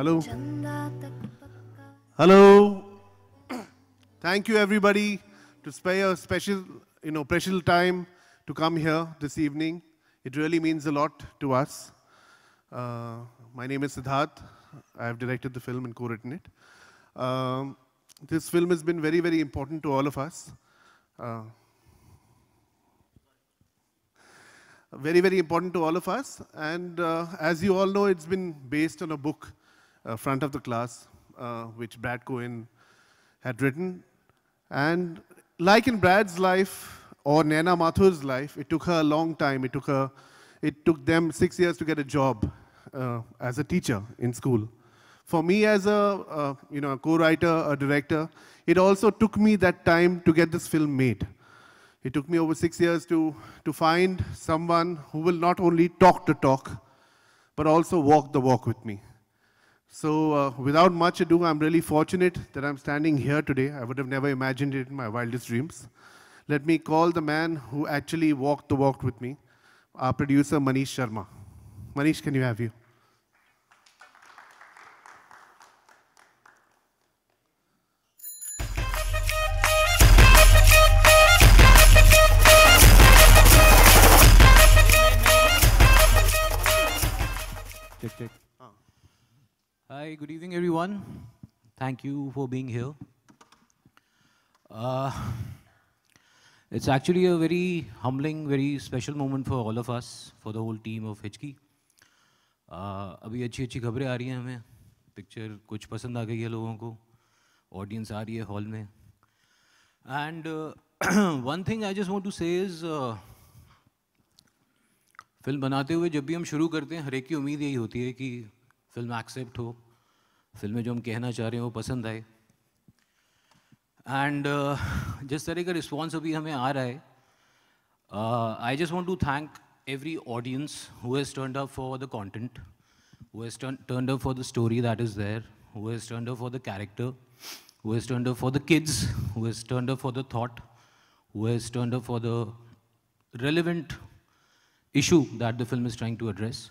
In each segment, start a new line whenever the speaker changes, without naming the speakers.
Hello? Hello? Thank you, everybody, to spare a special, you know, precious time to come here this evening. It really means a lot to us. Uh, my name is Siddharth. I have directed the film and co-written it. Um, this film has been very, very important to all of us. Uh, very, very important to all of us. And uh, as you all know, it's been based on a book uh, Front of the Class, uh, which Brad Cohen had written. And like in Brad's life, or Naina Mathur's life, it took her a long time. It took, her, it took them six years to get a job uh, as a teacher in school. For me as a, uh, you know, a co-writer, a director, it also took me that time to get this film made. It took me over six years to, to find someone who will not only talk the talk, but also walk the walk with me. So uh, without much ado, I'm really fortunate that I'm standing here today. I would have never imagined it in my wildest dreams. Let me call the man who actually walked the walk with me, our producer Manish Sharma. Manish, can you have you?
Check, check. Hi, good evening, everyone. Thank you for being here. Uh, it's actually a very humbling, very special moment for all of us, for the whole team of HK. Uh, अभी अच्छी अच्छी खबरें आ रही हैं हमें picture कुछ पसंद आ गई है लोगों को ऑडियंस आ रही है हॉल में and one thing I just want to say is film बनाते हुए जब भी हम शुरू करते हैं हर एक की उम्मीद यही होती है कि फिल्म एक्सेप्ट हो फिल्में जो हम कहना चाह रहे हैं वो पसंद आए एंड uh, जिस तरह का रिस्पॉन्स अभी हमें आ रहा है I just want to thank every audience who has turn up for the content who has turn up for the story that is there who has turn up for the character who has turn up for the kids who has turn up for the thought who has turn up for the relevant issue that the film is trying to address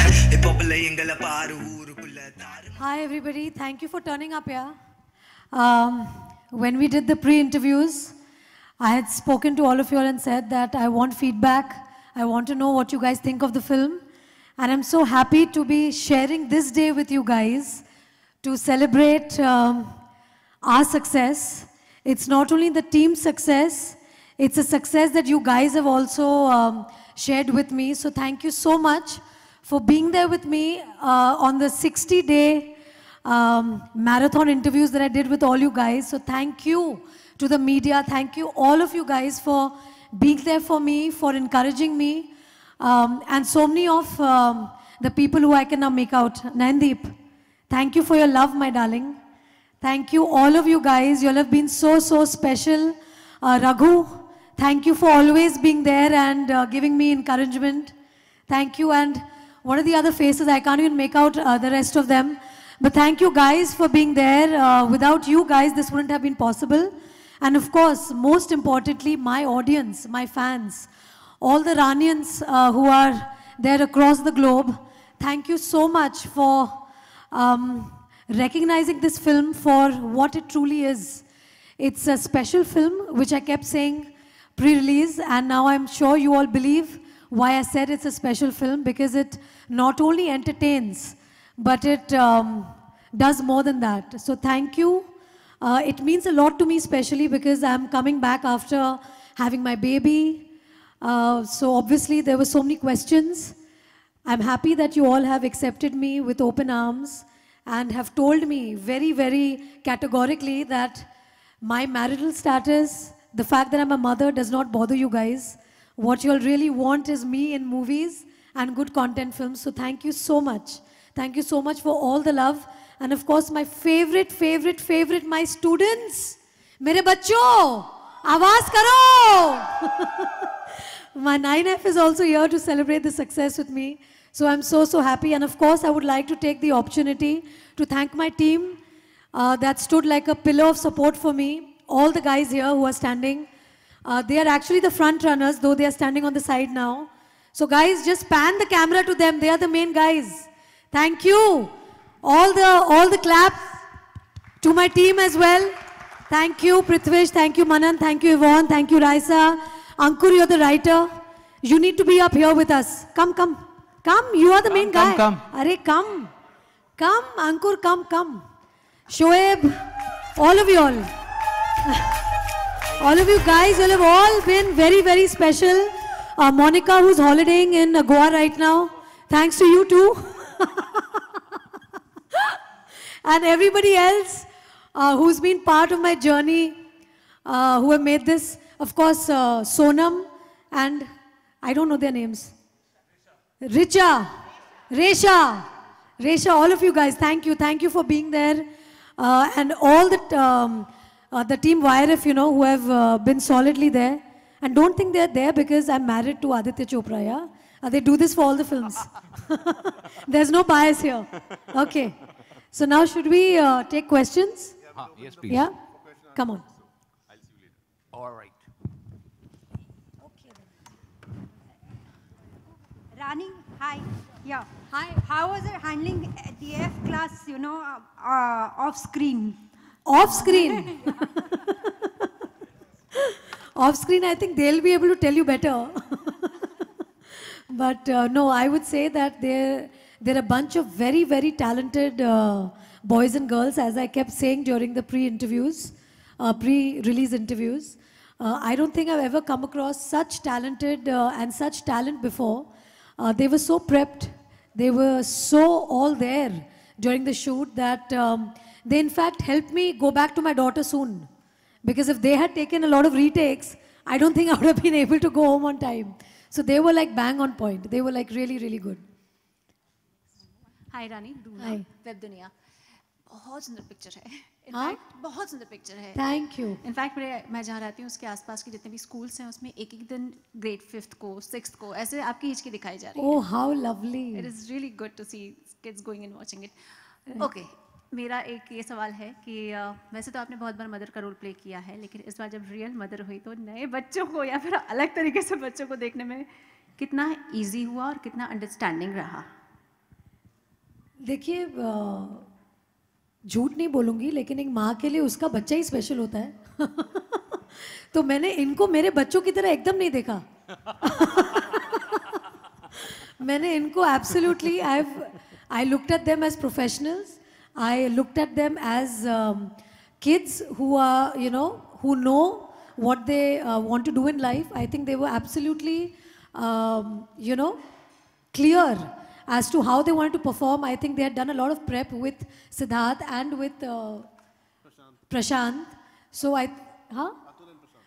Hi, everybody. Thank you for turning up here. Um, when we did the pre-interviews, I had spoken to all of you all and said that I want feedback. I want to know what you guys think of the film. And I'm so happy to be sharing this day with you guys to celebrate um, our success. It's not only the team's success, it's a success that you guys have also um, shared with me. So thank you so much for being there with me uh, on the 60 day um, marathon interviews that I did with all you guys. So, thank you to the media. Thank you, all of you guys, for being there for me, for encouraging me. Um, and so many of um, the people who I can now make out. Nandeep, thank you for your love, my darling. Thank you, all of you guys. You all have been so, so special. Uh, Raghu, thank you for always being there and uh, giving me encouragement. Thank you. And what are the other faces? I can't even make out uh, the rest of them. But thank you guys for being there. Uh, without you guys, this wouldn't have been possible. And of course, most importantly, my audience, my fans, all the Ranians uh, who are there across the globe. Thank you so much for um, recognizing this film for what it truly is. It's a special film, which I kept saying pre-release, and now I'm sure you all believe why I said it's a special film because it not only entertains, but it um, does more than that. So thank you. Uh, it means a lot to me, especially because I'm coming back after having my baby. Uh, so obviously there were so many questions. I'm happy that you all have accepted me with open arms and have told me very, very categorically that my marital status, the fact that I'm a mother does not bother you guys what you'll really want is me in movies and good content films. So thank you so much. Thank you so much for all the love. And of course, my favorite, favorite, favorite, my students. Mere bacho, awaz karo. my 9F is also here to celebrate the success with me. So I'm so, so happy. And of course, I would like to take the opportunity to thank my team uh, that stood like a pillar of support for me. All the guys here who are standing, uh, they are actually the front runners, though they are standing on the side now. So guys, just pan the camera to them. They are the main guys. Thank you. All the, all the claps to my team as well. Thank you, Prithvish. Thank you, Manan. Thank you, Yvonne. Thank you, Raisa. Ankur, you're the writer. You need to be up here with us. Come, come. Come, you are the come, main come, guy. Come, come. Arey, come. Come, Ankur, come, come. Shoaib, all of you all. All of you guys will have all been very, very special. Uh, Monica, who's holidaying in uh, Goa right now, thanks to you too. and everybody else uh, who's been part of my journey, uh, who have made this. Of course, uh, Sonam and I don't know their names. Richa, Resha, Resha, all of you guys, thank you. Thank you for being there. Uh, and all the... Um, uh, the team YRF, you know, who have uh, been solidly there. And don't think they're there because I'm married to Aditya Chopra, yeah? Uh, they do this for all the films. There's no bias here. Okay. So now should we uh, take questions?
yes, please. Yeah? Come on. I'll see you later. All right. Okay.
Rani, hi. Yeah. Hi. How was it handling the F class, you know, uh, uh, off screen? Off screen. Off screen, I think they'll be able to tell you better. but uh, no, I would say that they're, they're a bunch of very, very talented uh, boys and girls, as I kept saying during the pre-interviews, uh, pre-release interviews. Uh, I don't think I've ever come across such talented uh, and such talent before. Uh, they were so prepped. They were so all there during the shoot that um, they in fact helped me go back to my daughter soon. Because if they had taken a lot of retakes, I don't think I would have been able to go home on time. So they were like bang on point. They were like really, really good. Rani, Rani hi web dunia. बहुत सुंदर picture है in fact बहुत सुंदर picture है thank you in fact मेरे मैं जहाँ रहती हूँ उसके आसपास के जितने भी स्कूल्स हैं उसमें एक एक दिन ग्रेड फिफ्थ को सिक्स को ऐसे आपकी हिचकी दिखाई जा रही oh, है oh how lovely it is really good to see kids going and watching
it okay
मेरा एक ये सवाल है कि वैसे तो आपने बहुत बार मदर का
रोल प्ले किया है लेकिन इस बार जब रियल मदर हुई तो नए बच्चों को या फिर अलग तरीके से बच्चों को देखने में कितना
इजी हुआ और कितना अंडरस्टैंडिंग रहा देखिए झूठ नहीं बोलूँगी लेकिन एक माँ के लिए उसका बच्चा ही स्पेशल होता है तो मैंने इनको मेरे बच्चों की तरह एकदम नहीं देखा मैंने इनको absolutely I I looked at them as professionals I looked at them as um, kids who are, you know, who know what they uh, want to do in life. I think they were absolutely, um, you know, clear as to how they wanted to perform. I think they had done a lot of prep with Siddharth and with uh, Prashant. Prashant. So I, huh?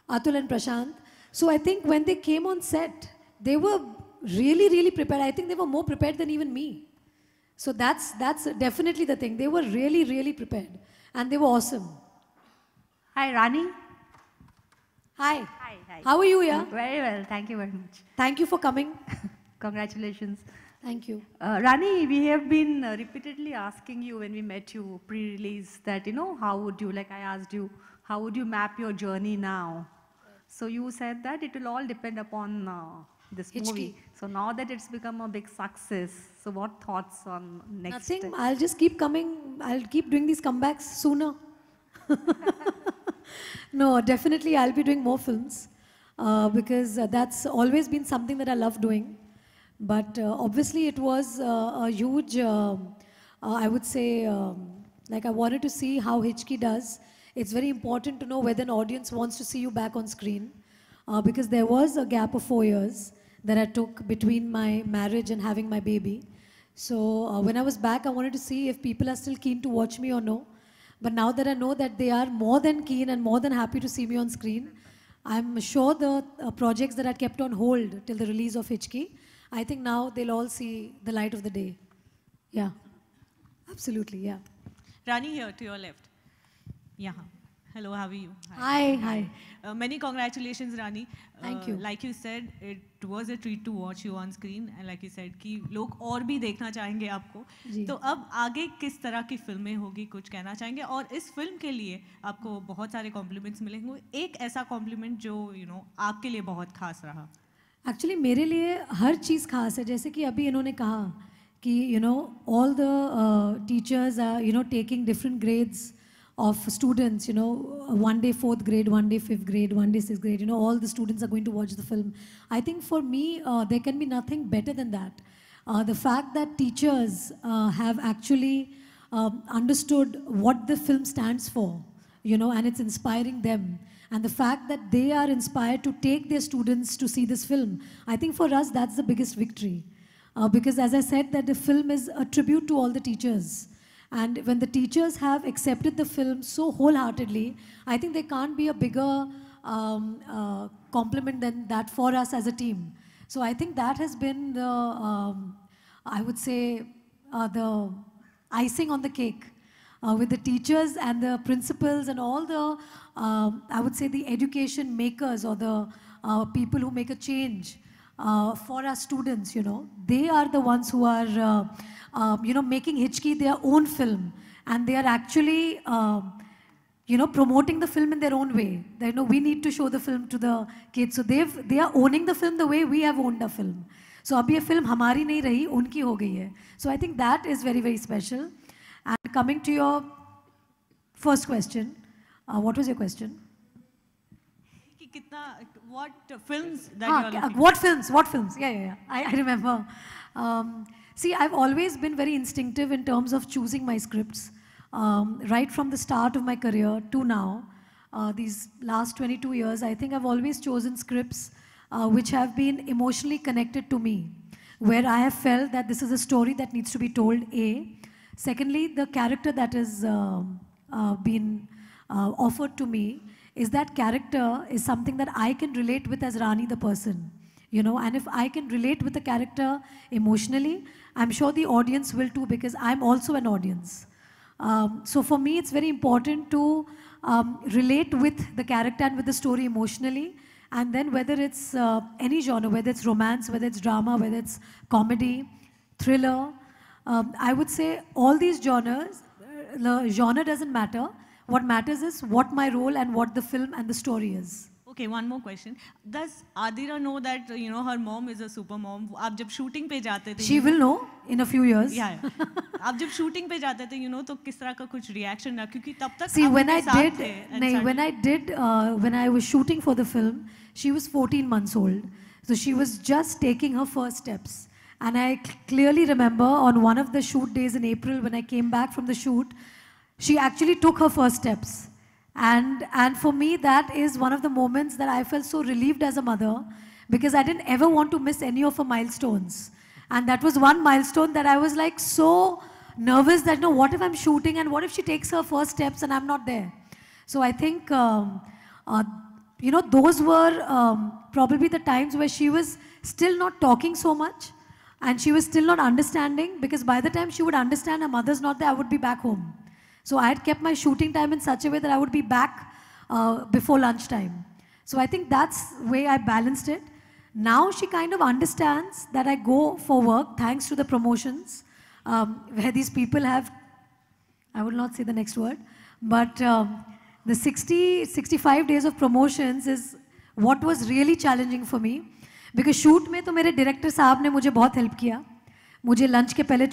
Atul and Prashant. So I think when they came on set, they were really, really prepared. I think they were more prepared than even me. So that's, that's definitely the thing. They were really, really prepared. And they were awesome.
Hi, Rani. Hi. Hi.
hi. How are you, yeah? Very
well. Thank you very much. Thank you for coming. Congratulations. Thank you. Uh, Rani, we have been uh, repeatedly asking you when we met you pre-release that, you know, how would you, like I asked you, how would you map your journey now? So you said that it will all depend upon uh, this HP. movie. So now that it's become a big success, so what thoughts on next? Nothing. I'll just
keep coming. I'll keep doing these comebacks sooner. no, definitely I'll be doing more films uh, because uh, that's always been something that I love doing. But uh, obviously it was uh, a huge, um, uh, I would say, um, like I wanted to see how Hitchki does. It's very important to know whether an audience wants to see you back on screen because there was a gap of four years that I took between my marriage and having my baby. So uh, when I was back, I wanted to see if people are still keen to watch me or no. But now that I know that they are more than keen and more than happy to see me on screen, I'm sure the uh, projects that I kept on hold till the release of H.K. I think now they'll all see the light of the day. Yeah, absolutely, yeah.
Rani here to your left. Yeah. Hello, how are you? Hi, hi. hi. Uh, many congratulations, Rani. Thank uh, you. Like you said, it was a treat to watch you on screen, and like you said कि लोग और भी देखना चाहेंगे आपको. जी. तो अब आगे किस तरह की फिल्में होगी कुछ कहना चाहेंगे और इस फिल्म के लिए आपको बहुत सारे कॉम्प्लीमेंट्स मिलेंगे एक ऐसा कॉम्प्लीमेंट जो यू you नो know, आपके लिए बहुत खास रहा एक्चुअली
मेरे लिए हर चीज़ खास है जैसे कि अभी इन्होंने कहा कि you know all the teachers are you know taking different grades of students, you know, one day fourth grade, one day fifth grade, one day sixth grade, you know, all the students are going to watch the film. I think for me, uh, there can be nothing better than that. Uh, the fact that teachers uh, have actually um, understood what the film stands for, you know, and it's inspiring them. And the fact that they are inspired to take their students to see this film, I think for us that's the biggest victory. Uh, because as I said, that the film is a tribute to all the teachers. And when the teachers have accepted the film so wholeheartedly, I think there can't be a bigger um, uh, compliment than that for us as a team. So I think that has been the, um, I would say, uh, the icing on the cake. Uh, with the teachers and the principals and all the, um, I would say, the education makers or the uh, people who make a change uh, for our students, you know. They are the ones who are, uh, um, you know, making Hitchki their own film. And they are actually, um, you know, promoting the film in their own way. They know we need to show the film to the kids. So they've, they are owning the film the way we have owned a film. So अब ये film हमारी नहीं रही उनकी हो गई है so I think that very very very special and coming to your first what was your question?
kitna, what films that ah, you What films,
what films? Yeah, yeah, yeah. I, I remember. Um, see, I've always been very instinctive in terms of choosing my scripts. Um, right from the start of my career to now, uh, these last 22 years, I think I've always chosen scripts uh, which have been emotionally connected to me, where I have felt that this is a story that needs to be told, A. Secondly, the character that has um, uh, been uh, offered to me is that character is something that I can relate with as Rani the person. You know, and if I can relate with the character emotionally, I'm sure the audience will too because I'm also an audience. Um, so for me, it's very important to um, relate with the character and with the story emotionally. And then whether it's uh, any genre, whether it's romance, whether it's drama, whether it's comedy, thriller, um, I would say all these genres, uh, the genre doesn't matter. What matters is what my role and what the film and the story is.
Okay, one more question. Does Adira know that you know her mom is a super mom? आप जब shooting पे जाते थे She will know
in a few years. Yeah.
आप जब shooting पे जाते थे you know तो किस तरह का कुछ reaction ना, क्योंकि तब तक See when I did नहीं when I
did when I was shooting for the film she was 14 months old so she was just taking her first steps and I clearly remember on one of the shoot days in April when I came back from the shoot she actually took her first steps. And, and for me, that is one of the moments that I felt so relieved as a mother because I didn't ever want to miss any of her milestones. And that was one milestone that I was like so nervous that, no, what if I'm shooting and what if she takes her first steps and I'm not there? So I think, um, uh, you know, those were um, probably the times where she was still not talking so much and she was still not understanding because by the time she would understand her mother's not there, I would be back home. So I had kept my shooting time in such a way that I would be back uh, before lunchtime. So I think that's way I balanced it. Now she kind of understands that I go for work thanks to the promotions um, where these people have, I will not say the next word, but um, the 60, 65 days of promotions is what was really challenging for me. because shoot me. तो मेरे director साहब ने मुझे बहुत help किया मुझे lunch के पहले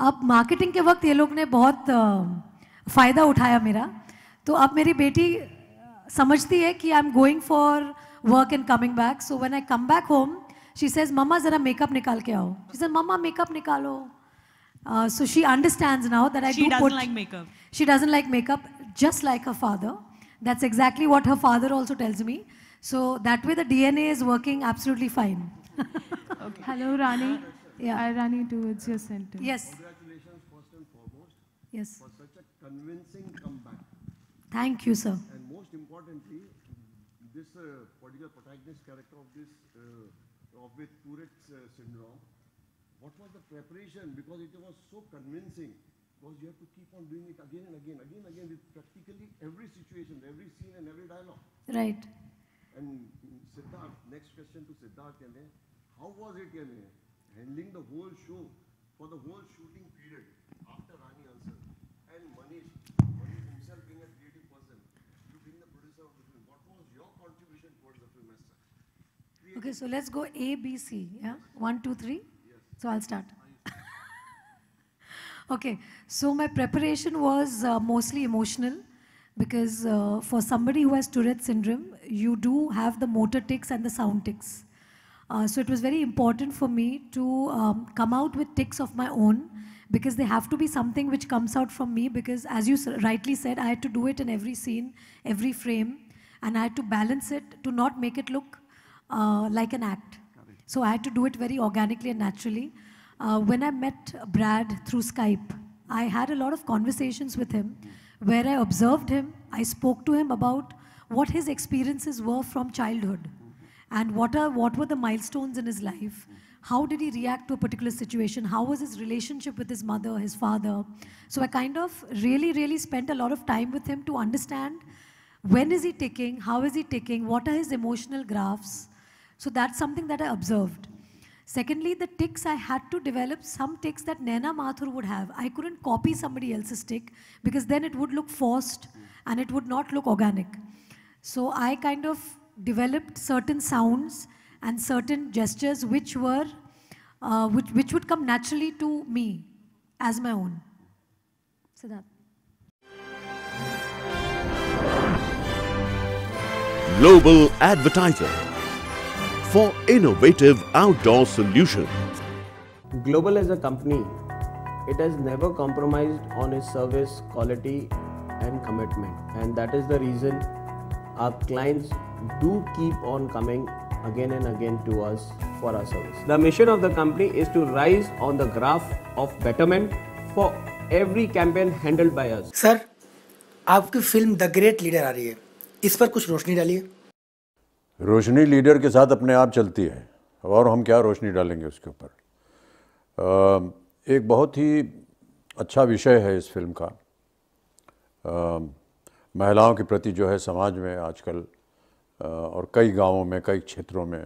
अब मार्केटिंग के वक्त ये लोग ने बहुत फ़ायदा उठाया मेरा तो अब मेरी बेटी समझती है कि I am going for work in coming back so when I come back home she says mamma ज़रा मेकअप निकाल के आओ शी सेज मम्मा मेकअप निकालो so she understand now that I do like makeup she doesn't like makeup just like her father that's exactly what her father also tells me so that way the D N A is working absolutely fine hello Rani Yeah. I Rani towards your center. Yes. Congratulations
first and foremost. Yes. For such a convincing comeback.
Thank you, sir.
And most importantly, this uh, particular protagonist character of this uh, of with Tourette's uh, syndrome, what was the preparation? Because it was so convincing. Because you have to keep on doing it again and again, again and again with practically every situation, every scene, and every dialogue. Right. And Siddharth, next question to Siddharth, how was it? handling the whole show for the whole shooting period after Rani Ansar and
Manish, Manish himself being a creative person, you being the producer of the film, what was your contribution towards the film as Okay, so let's go A, B, C. Yeah, one, two, three. Yes. So I'll start. okay, so my preparation was uh, mostly emotional because uh, for somebody who has Tourette syndrome, you do have the motor ticks and the sound ticks. Uh, so it was very important for me to um, come out with ticks of my own because they have to be something which comes out from me because as you rightly said, I had to do it in every scene, every frame and I had to balance it to not make it look uh, like an act. So I had to do it very organically and naturally. Uh, when I met Brad through Skype, I had a lot of conversations with him where I observed him, I spoke to him about what his experiences were from childhood and what are what were the milestones in his life how did he react to a particular situation how was his relationship with his mother his father so i kind of really really spent a lot of time with him to understand when is he ticking, how is he ticking, what are his emotional graphs so that's something that i observed secondly the ticks i had to develop some ticks that naina mathur would have i couldn't copy somebody else's tick because then it would look forced and it would not look organic so i kind of developed certain sounds and certain gestures which were, uh, which, which would come naturally to me as my own. Siddharth.
Global Advertiser for innovative outdoor solutions.
Global as a company, it has never compromised on its service, quality and commitment and that is the reason our clients do keep on coming again and again to us for our service. The mission of the company is to rise on the graph of betterment for every campaign handled by us. Sir, आपकी film the great leader आ रही है इस पर कुछ रोशनी डालिए
रोशनी leader के साथ अपने आप चलती है और हम क्या रोशनी डालेंगे उसके ऊपर एक बहुत ही अच्छा विषय है इस फिल्म का महिलाओं के प्रति जो है समाज में आजकल और कई गांवों में कई क्षेत्रों में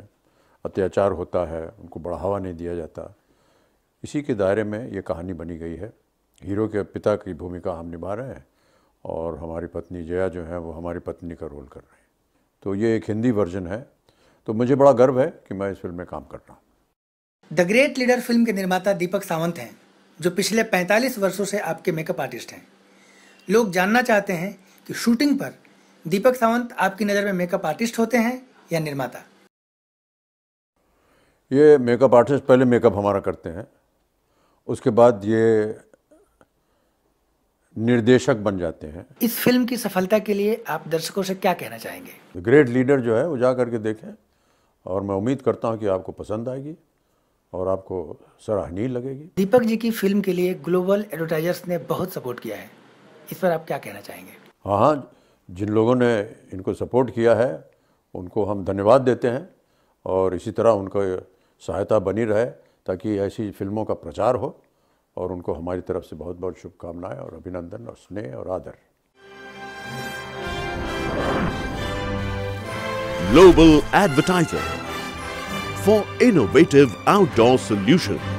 अत्याचार होता है उनको बढ़ावा नहीं दिया जाता इसी के दायरे में ये कहानी बनी गई है हीरो के पिता की भूमिका हम निभा रहे हैं और हमारी पत्नी जया जो है वो हमारी पत्नी का रोल कर रहे हैं तो ये एक हिंदी वर्जन है तो मुझे बड़ा गर्व है कि मैं इस फिल्म में
काम कर रहा हूँ द ग्रेट लीडर फिल्म के निर्माता दीपक सावंत हैं जो पिछले 45 वर्षों से आपके मेकअप आर्टिस्ट हैं लोग जानना चाहते हैं कि शूटिंग पर दीपक सावंत आपकी नज़र में मेकअप आर्टिस्ट होते हैं या निर्माता
ये मेकअप आर्टिस्ट पहले मेकअप हमारा करते हैं उसके बाद ये निर्देशक बन जाते हैं
इस फिल्म की सफलता के लिए आप दर्शकों से क्या कहना चाहेंगे
ग्रेट लीडर जो है वो जा करके देखें और मैं उम्मीद करता हूँ कि आपको पसंद आएगी और आपको सराहनीय लगेगी
दीपक जी की फिल्म के लिए ग्लोबल एडवर्टाइजर्स ने बहुत सपोर्ट किया है इस पर आप क्या कहना चाहेंगे
हाँ हाँ जिन लोगों ने इनको सपोर्ट किया है उनको हम धन्यवाद देते हैं और इसी तरह उनको सहायता बनी रहे ताकि ऐसी फिल्मों का प्रचार हो और उनको हमारी तरफ से बहुत बहुत शुभकामनाएं और अभिनंदन और स्नेह और आदर
global advertiser for innovative outdoor solutions.